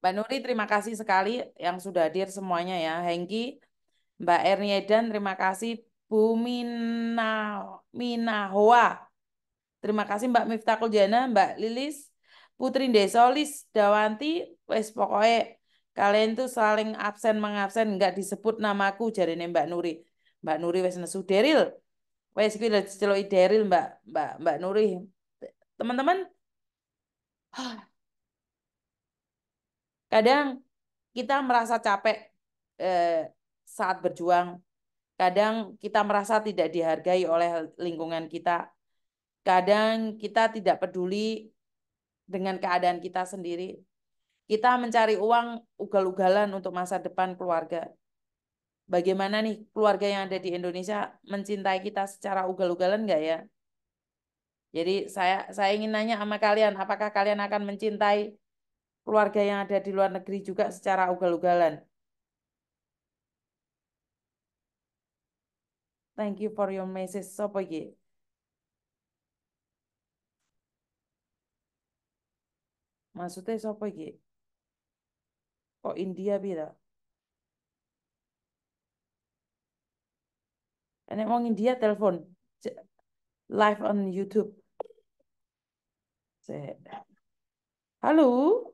Mbak Nuri terima kasih sekali yang sudah hadir semuanya ya. Hengki, Mbak ernyedan terima kasih. Bu Mina, Minahwa, terima kasih Mbak miftakul Jana, Mbak Lilis, Putri Desolis, Dawanti, wes pokoknya kalian tuh saling absen mengabsen nggak disebut namaku jadi Mbak Nuri. Mbak Nuri wes nesu deril. Wes kuwi celoi deril Mbak Mbak Mbak Nuri. Teman-teman, Kadang kita merasa capek eh, saat berjuang, kadang kita merasa tidak dihargai oleh lingkungan kita, kadang kita tidak peduli dengan keadaan kita sendiri. Kita mencari uang ugal-ugalan untuk masa depan keluarga. Bagaimana nih keluarga yang ada di Indonesia mencintai kita secara ugal-ugalan enggak ya? Jadi saya saya ingin nanya sama kalian, apakah kalian akan mencintai keluarga yang ada di luar negeri juga secara ugal-ugalan. Thank you for your message. Sopo iki? Maksudnya sopo iki? Kok India bila? Ini mau India telepon live on YouTube. Halo?